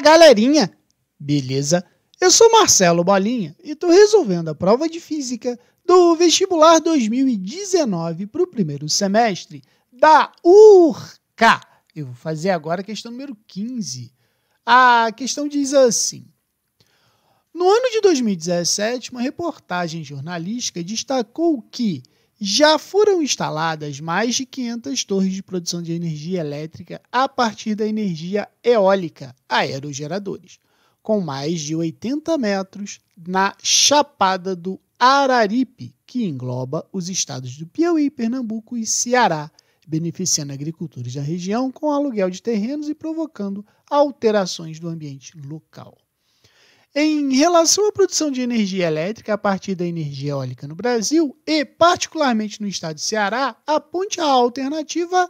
galerinha, beleza? Eu sou Marcelo Bolinha e estou resolvendo a prova de física do vestibular 2019 para o primeiro semestre da URCA. Eu vou fazer agora a questão número 15. A questão diz assim: No ano de 2017, uma reportagem jornalística destacou que já foram instaladas mais de 500 torres de produção de energia elétrica a partir da energia eólica, aerogeradores, com mais de 80 metros na Chapada do Araripe, que engloba os estados do Piauí, Pernambuco e Ceará, beneficiando agricultores da região com aluguel de terrenos e provocando alterações do ambiente local em relação à produção de energia elétrica a partir da energia eólica no Brasil e, particularmente no estado de Ceará, aponte a alternativa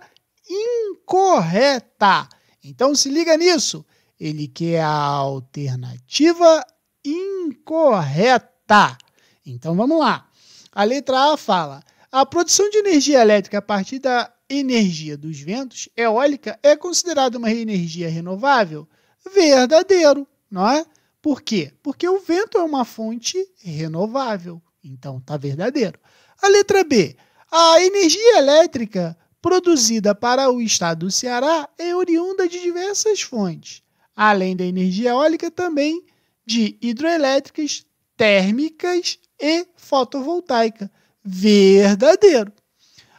incorreta. Então se liga nisso. Ele quer a alternativa incorreta. Então vamos lá. A letra A fala: a produção de energia elétrica a partir da energia dos ventos eólica é considerada uma energia renovável? Verdadeiro, não é? Por quê? Porque o vento é uma fonte renovável. Então está verdadeiro. A letra B. A energia elétrica produzida para o estado do Ceará é oriunda de diversas fontes, além da energia eólica também de hidroelétricas, térmicas e fotovoltaica. Verdadeiro.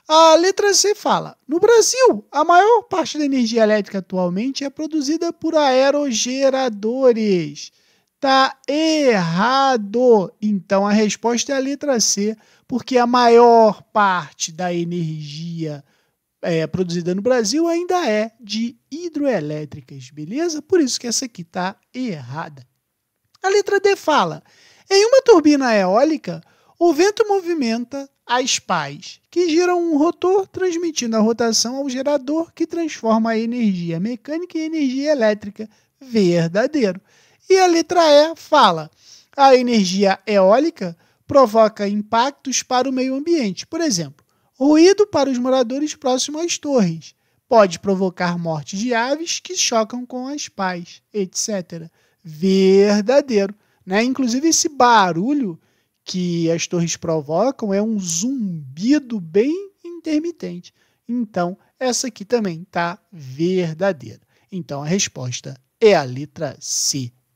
A letra C fala: No Brasil, a maior parte da energia elétrica atualmente é produzida por aerogeradores. Tá errado. Então a resposta é a letra C, porque a maior parte da energia é, produzida no Brasil ainda é de hidroelétricas, beleza? Por isso que essa aqui tá errada. A letra D fala: em uma turbina eólica, o vento movimenta as pás, que giram um rotor, transmitindo a rotação ao gerador, que transforma a energia mecânica em energia elétrica. Verdadeiro. E a letra E fala: a energia eólica provoca impactos para o meio ambiente. Por exemplo, ruído para os moradores próximos às torres pode provocar morte de aves que chocam com as pás, etc. Verdadeiro, né? Inclusive esse barulho que as torres provocam é um zumbido bem intermitente. Então, essa aqui também tá verdadeira. Então a resposta é a letra C.